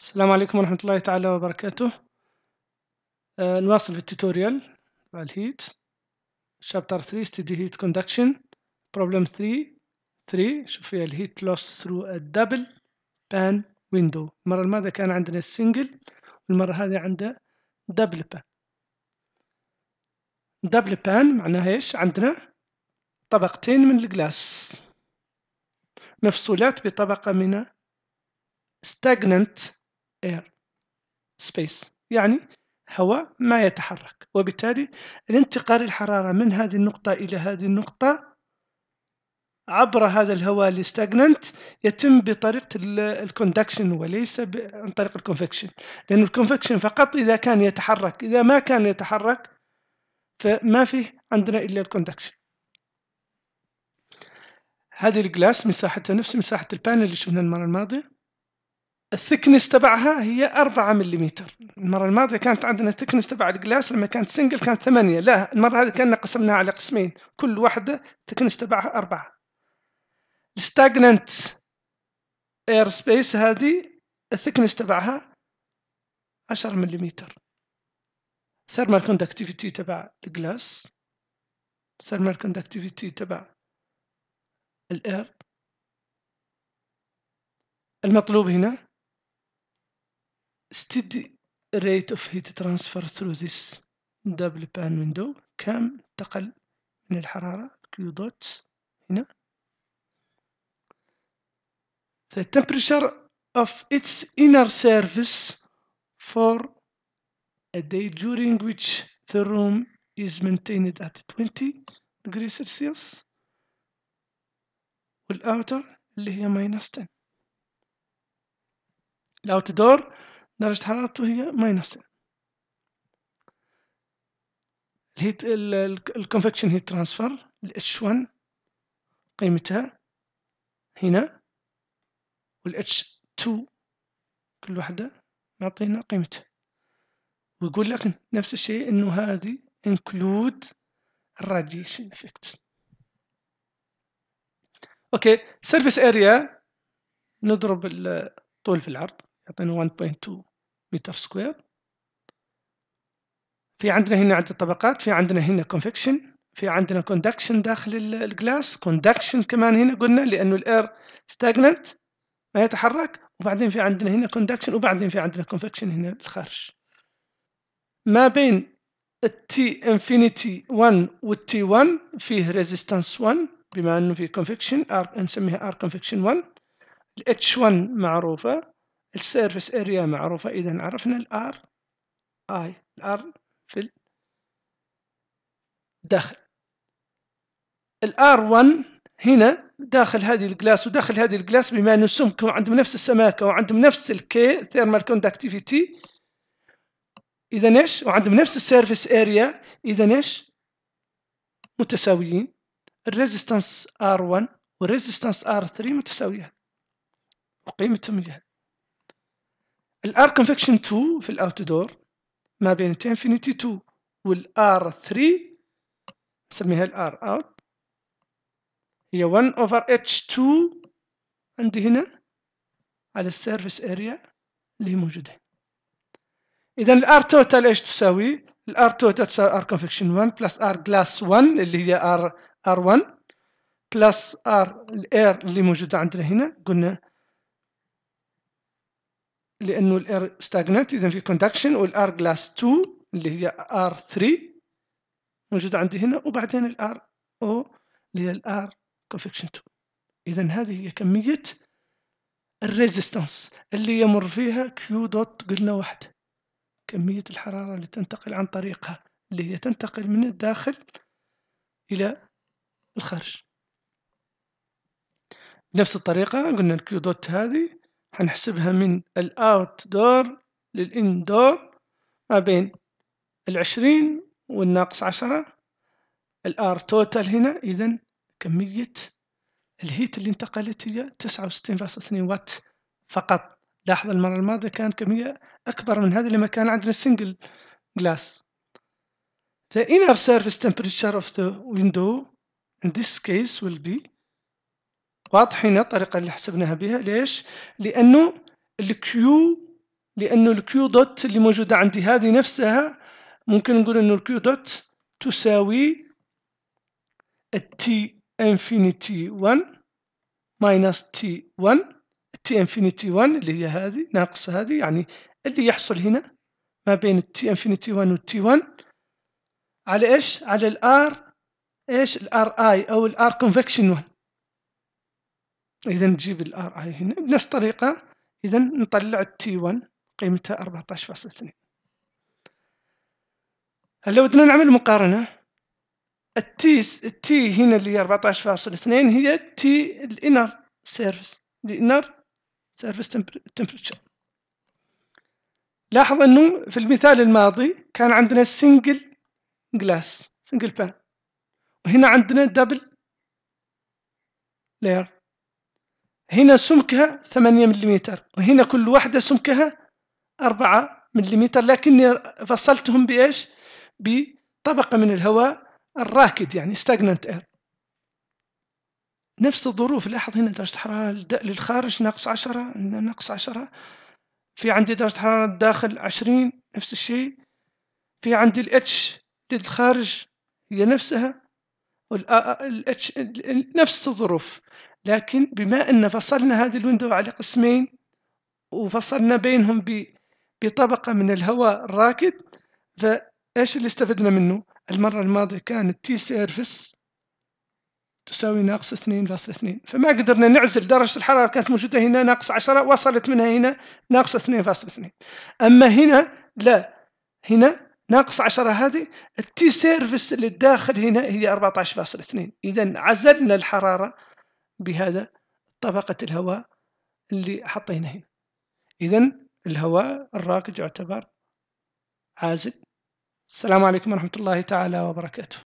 السلام عليكم ورحمة الله تعالى وبركاته آه نواصل في التوتوريال تبع الهيت شابتر 3 ستدي هيت كوندكشن بروبلم 3 3 شوف فيها الهيت لوس ثرو الدبل بان ويندو المرة الماضية كان عندنا السنجل والمرة هذه عندها دبل بان دبل بان معناها ايش عندنا طبقتين من الجلاس مفصولات بطبقة من stagnant air space يعني هواء ما يتحرك وبالتالي الانتقال الحرارة من هذه النقطة إلى هذه النقطة عبر هذا الهواء الاستاجننت يتم بطريقة الكوندكشن وليس عن طريق الكونفكشن لأن الكونفكشن فقط إذا كان يتحرك إذا ما كان يتحرك فما فيه عندنا إلا الكوندكشن هذه الجلاس مساحتها نفس مساحة البانل اللي شفناه المرة الماضية الثكنس تبعها هي 4 ملم المرة الماضية كانت عندنا الثكنس تبع الجلاس لما كانت سنجل كانت 8 لا المرة هذه كنا قسمناها على قسمين كل واحدة الثكنس تبعها 4 الستاجننت اير سبيس هذه الثكنس تبعها 10 ملم ثيرمال كوندكتيفيتي تبع الجلاس ثيرمال كوندكتيفيتي تبع الاير المطلوب هنا steady rate of heat transfer through this double pan window كم تقل من الحرارة Q dot هنا the temperature of its inner surface for a day during which the room is maintained at 20 degrees Celsius والأوتر اللي هي minus 10 الأوتدور درجة حرارته هي ماينس 10 الهيت الكونفكشن هيت ترانسفر ال H1 قيمتها هنا وال H2 كل واحدة معطينا قيمتها ويقول لك نفس الشيء انه هذه انكلود radiation effect اوكي surface area نضرب الطول في العرض يعطينا 1.2 متر سكوير في عندنا هنا عدة طبقات في عندنا هنا كونفكشن في عندنا كوندكشن داخل الجلاس كوندكشن كمان هنا قلنا لأنه الاير ستاجننت ما يتحرك وبعدين في عندنا هنا كوندكشن وبعدين في عندنا كونفكشن هنا الخارج ما بين التي انفينيتي 1 والتي 1 فيه ريزيستانس 1 بما انه في كونفكشن ار نسميها ار كونفكشن 1 الاتش 1 معروفه السيرفيس اريا معروفة إذا عرفنا الار اي الار في الداخل الار 1 هنا داخل هذه الجلاس وداخل هذه الجلاس بما أن السم عندهم نفس السماكة وعندهم نفس الكي ثيرمال كوندكتيفيتي إذا إيش وعندهم نفس السيرفيس اريا إذا إيش متساويين الريزيستانس ار 1 والريزيستانس ار 3 متساويات وقيمتهم جهه الار كونفكشن 2 في الاوت دور ما بين انفينيتي 2 والار 3 نسميها الار اوت هي 1 اوفر اتش 2 عندي هنا على السيرفيس اريا اللي موجوده اذا الار توتال ايش تساوي الار توتال تساوي ار كونفكشن 1 بلس ار جلاس 1 اللي هي ار ار 1 بلس ار الاير اللي موجوده عندنا هنا قلنا لانه الاير ستاغنت اذا في كوندكشن والار جلاس 2 اللي هي ار 3 موجوده عندي هنا وبعدين الار او اللي هي الار كونفكشن 2 اذا هذه هي كميه الريزيستنس اللي يمر فيها كيو دوت قلنا واحد كميه الحراره اللي تنتقل عن طريقها اللي هي تنتقل من الداخل الى الخارج بنفس الطريقه قلنا الكيو دوت هذه هنحسبها من الأوت دور للإن دور ما بين العشرين والناقص عشرة الآر توتال هنا إذا كمية الهيت اللي انتقلت هي تسعة وستين فاصلة اثنين وات فقط لاحظ المرة الماضية كان كمية أكبر من هذا لما كان عندنا سنجل جلاس The inner surface temperature of the window in this case will be واضح هنا الطريقة اللي حسبناها بها ليش لأنه الكيو لأنه الكيو دوت اللي موجودة عندي هذه نفسها ممكن نقول أنه الكيو دوت تساوي التي انفينيتي 1 ماينس تي 1 التي انفينيتي 1 اللي هي هذه ناقص هذه يعني اللي يحصل هنا ما بين التي انفينيتي 1 والتي 1 على ايش على الار ايش الار اي او الار كونفكشن 1 إذا نجيب الـ اي هنا بنفس الطريقة إذا نطلع t 1 قيمتها 14.2 هلا بدنا نعمل مقارنة التي التي هنا اللي هي 14.2 هي Inner الانر الـ الانر سيرفيس تمبريتشر لاحظ انه في المثال الماضي كان عندنا سنجل جلاس سنجل بان وهنا عندنا دبل لاير هنا سمكها 8 ملم وهنا كل واحدة سمكها 4 ملم لكني فصلتهم بإيش بطبقة من الهواء الراكد يعني stagnant air نفس الظروف لاحظ هنا درجة حرارة للخارج ناقص عشرة هنا ناقص عشرة في عندي درجة حرارة الداخل عشرين نفس الشيء في عندي الاتش للخارج هي نفسها والاتش نفس الظروف لكن بما أن فصلنا هذه الويندو على قسمين وفصلنا بينهم بطبقة من الهواء الراكد فإيش اللي استفدنا منه؟ المرة الماضية كانت تي سيرفس تساوي ناقص 2.2 فما قدرنا نعزل درجة الحرارة كانت موجودة هنا ناقص 10 وصلت منها هنا ناقص 2.2 أما هنا لا هنا ناقص 10 هذه التي سيرفس اللي داخل هنا هي 14.2 إذا عزلنا الحرارة بهذا طبقة الهواء اللي حطينا هنا إذا الهواء الراكد يعتبر عازل السلام عليكم ورحمة الله تعالى وبركاته